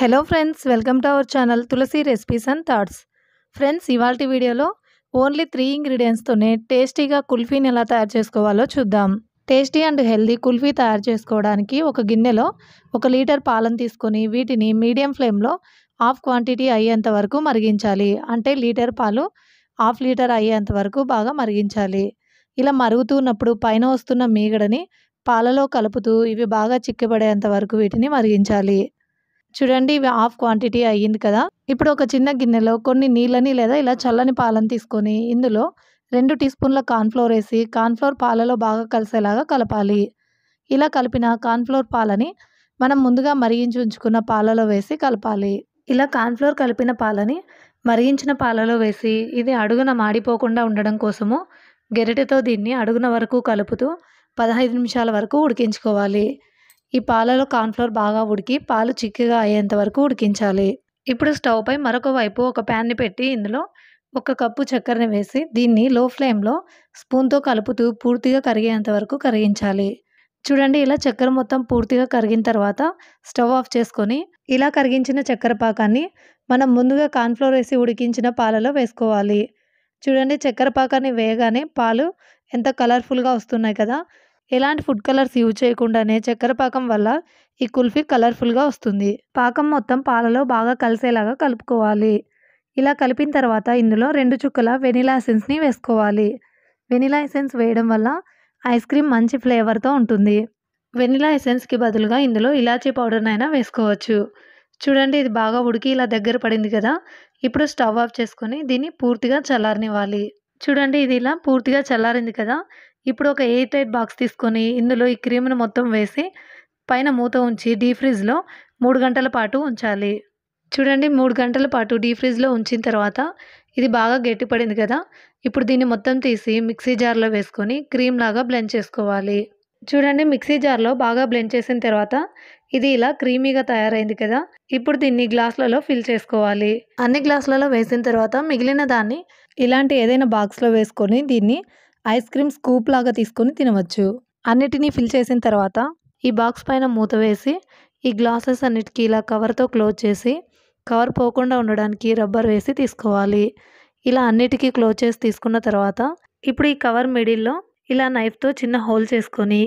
hello friends welcome to our channel Tulasi recipes and thoughts friends ఇవాళ వీడియోలో only three ఇంగ్రీడియంట్స్తోనే టేస్టీగా కుల్ఫీని ఎలా తయారు చేసుకోవాలో చూద్దాం టేస్టీ అండ్ హెల్దీ కుల్ఫీ తయారు చేసుకోవడానికి ఒక గిన్నెలో ఒక లీటర్ పాలను తీసుకొని వీటిని మీడియం ఫ్లేమ్లో హాఫ్ క్వాంటిటీ అయ్యేంత వరకు మరిగించాలి అంటే లీటర్ పాలు హాఫ్ లీటర్ అయ్యేంత వరకు బాగా మరిగించాలి ఇలా మరుగుతున్నప్పుడు పైన వస్తున్న మీగడని పాలలో కలుపుతూ ఇవి బాగా చిక్కబడేంత వరకు వీటిని మరిగించాలి చూడండి ఇవి హాఫ్ క్వాంటిటీ అయ్యింది కదా ఇప్పుడు ఒక చిన్న గిన్నెలో కొన్ని నీళ్ళని లేదా ఇలా చల్లని పాలను తీసుకొని ఇందులో రెండు టీ స్పూన్ల కార్న్ఫ్లోర్ వేసి కార్న్ఫ్లోర్ పాలలో బాగా కలిసేలాగా కలపాలి ఇలా కలిపిన కార్న్ఫ్లోర్ పాలని మనం ముందుగా మరిగించి ఉంచుకున్న పాలలో వేసి కలపాలి ఇలా కార్న్ఫ్లోర్ కలిపిన పాలని మరిగించిన పాలలో వేసి ఇది అడుగున మాడిపోకుండా ఉండడం కోసము గెరటితో దీన్ని అడుగున వరకు కలుపుతూ పదహైదు నిమిషాల వరకు ఉడికించుకోవాలి ఈ పాలలో కార్న్ఫ్లోర్ బాగా ఉడికి పాలు చిక్కగా అయ్యేంత వరకు ఉడికించాలి ఇప్పుడు స్టవ్ పై మరొక వైపు ఒక ప్యాన్ని పెట్టి ఇందులో ఒక కప్పు చక్కెరని వేసి దీన్ని లో ఫ్లేమ్లో స్పూన్తో కలుపుతూ పూర్తిగా కరిగేంత వరకు కరిగించాలి చూడండి ఇలా చక్కెర మొత్తం పూర్తిగా కరిగిన తర్వాత స్టవ్ ఆఫ్ చేసుకొని ఇలా కరిగించిన చక్కెర పాకాన్ని మనం ముందుగా కాన్ఫ్లోర్ వేసి ఉడికించిన పాలలో వేసుకోవాలి చూడండి చక్కెర పాకాన్ని వేయగానే పాలు ఎంత కలర్ఫుల్గా వస్తున్నాయి కదా ఎలాంటి ఫుడ్ కలర్స్ యూజ్ చేయకుండానే చక్కెర పాకం వల్ల ఈ కుల్ఫీ కలర్ఫుల్గా వస్తుంది పాకం మొత్తం పాలలో బాగా కలిసేలాగా కలుపుకోవాలి ఇలా కలిపిన తర్వాత ఇందులో రెండు చుక్కల వెనిలా ఎసెన్స్ని వేసుకోవాలి వెనిలా ఎసెన్స్ వేయడం వల్ల ఐస్ క్రీమ్ మంచి ఫ్లేవర్తో ఉంటుంది వెనిలా ఎసెన్స్కి బదులుగా ఇందులో ఇలాచీ పౌడర్నైనా వేసుకోవచ్చు చూడండి ఇది బాగా ఉడికి ఇలా దగ్గర పడింది కదా ఇప్పుడు స్టవ్ ఆఫ్ చేసుకొని దీన్ని పూర్తిగా చల్లారనివ్వాలి చూడండి ఇది ఇలా పూర్తిగా చల్లారింది కదా ఇప్పుడు ఒక ఎయిర్ టైట్ బాక్స్ తీసుకొని ఇందులో ఈ క్రీమ్ను మొత్తం వేసి పైన మూత ఉంచి డీ ఫ్రిజ్లో మూడు గంటల పాటు ఉంచాలి చూడండి మూడు గంటల పాటు డీ ఫ్రిజ్లో ఉంచిన తర్వాత ఇది బాగా గట్టిపడింది కదా ఇప్పుడు దీన్ని మొత్తం తీసి మిక్సీ జార్లో వేసుకొని క్రీమ్ లాగా బ్లెండ్ చేసుకోవాలి చూడండి మిక్సీ జార్లో బాగా బ్లెండ్ చేసిన తర్వాత ఇది ఇలా క్రీమీగా తయారైంది కదా ఇప్పుడు దీన్ని గ్లాసులలో ఫిల్ చేసుకోవాలి అన్ని గ్లాసులలో వేసిన తర్వాత మిగిలిన దాన్ని ఇలాంటి ఏదైనా బాక్స్లో వేసుకొని దీన్ని ఐస్ క్రీమ్ స్కూప్ లాగా తీసుకొని తినవచ్చు అన్నిటినీ ఫిల్ చేసిన తర్వాత ఈ బాక్స్ పైన మూత వేసి ఈ గ్లాసెస్ అన్నిటికీ ఇలా కవర్తో క్లోజ్ చేసి కవర్ పోకుండా ఉండడానికి రబ్బర్ వేసి తీసుకోవాలి ఇలా అన్నిటికీ క్లోజ్ చేసి తీసుకున్న తర్వాత ఇప్పుడు ఈ కవర్ మిడిల్లో ఇలా నైఫ్తో చిన్న హోల్ చేసుకొని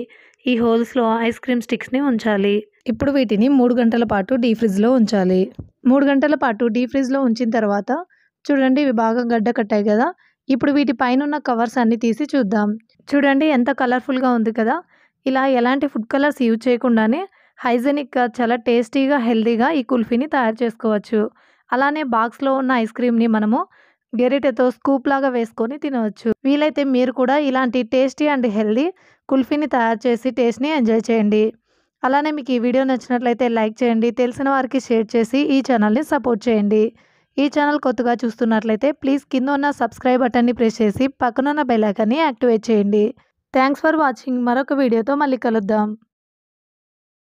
ఈ హోల్స్లో ఐస్ క్రీమ్ స్టిక్స్ని ఉంచాలి ఇప్పుడు వీటిని మూడు గంటల పాటు డీ ఫ్రిడ్జ్లో ఉంచాలి మూడు గంటల పాటు డీ ఫ్రిడ్జ్లో ఉంచిన తర్వాత చూడండి ఇవి బాగా గడ్డ కట్టాయి కదా ఇప్పుడు వీటి పైన ఉన్న కవర్స్ అన్ని తీసి చూద్దాం చూడండి ఎంత కలర్ఫుల్గా ఉంది కదా ఇలా ఎలాంటి ఫుడ్ కలర్స్ యూజ్ చేయకుండానే హైజెనిక్గా చాలా టేస్టీగా హెల్దీగా ఈ కుల్ఫీని తయారు చేసుకోవచ్చు అలానే బాక్స్లో ఉన్న ఐస్ క్రీమ్ని మనము గెరిటెతో స్కూప్ లాగా వేసుకొని తినవచ్చు వీలైతే మీరు కూడా ఇలాంటి టేస్టీ అండ్ హెల్దీ కుల్ఫీని తయారు చేసి టేస్ట్ని ఎంజాయ్ చేయండి అలానే మీకు ఈ వీడియో నచ్చినట్లయితే లైక్ చేయండి తెలిసిన వారికి షేర్ చేసి ఈ ఛానల్ని సపోర్ట్ చేయండి ఈ ఛానల్ కొత్తగా చూస్తున్నట్లయితే ప్లీజ్ కింద ఉన్న సబ్స్క్రైబ్ బటన్ని ప్రెస్ చేసి పక్కనున్న బెల్లైకాన్ని యాక్టివేట్ చేయండి థ్యాంక్స్ ఫర్ వాచింగ్ మరొక వీడియోతో మళ్ళీ కలుద్దాం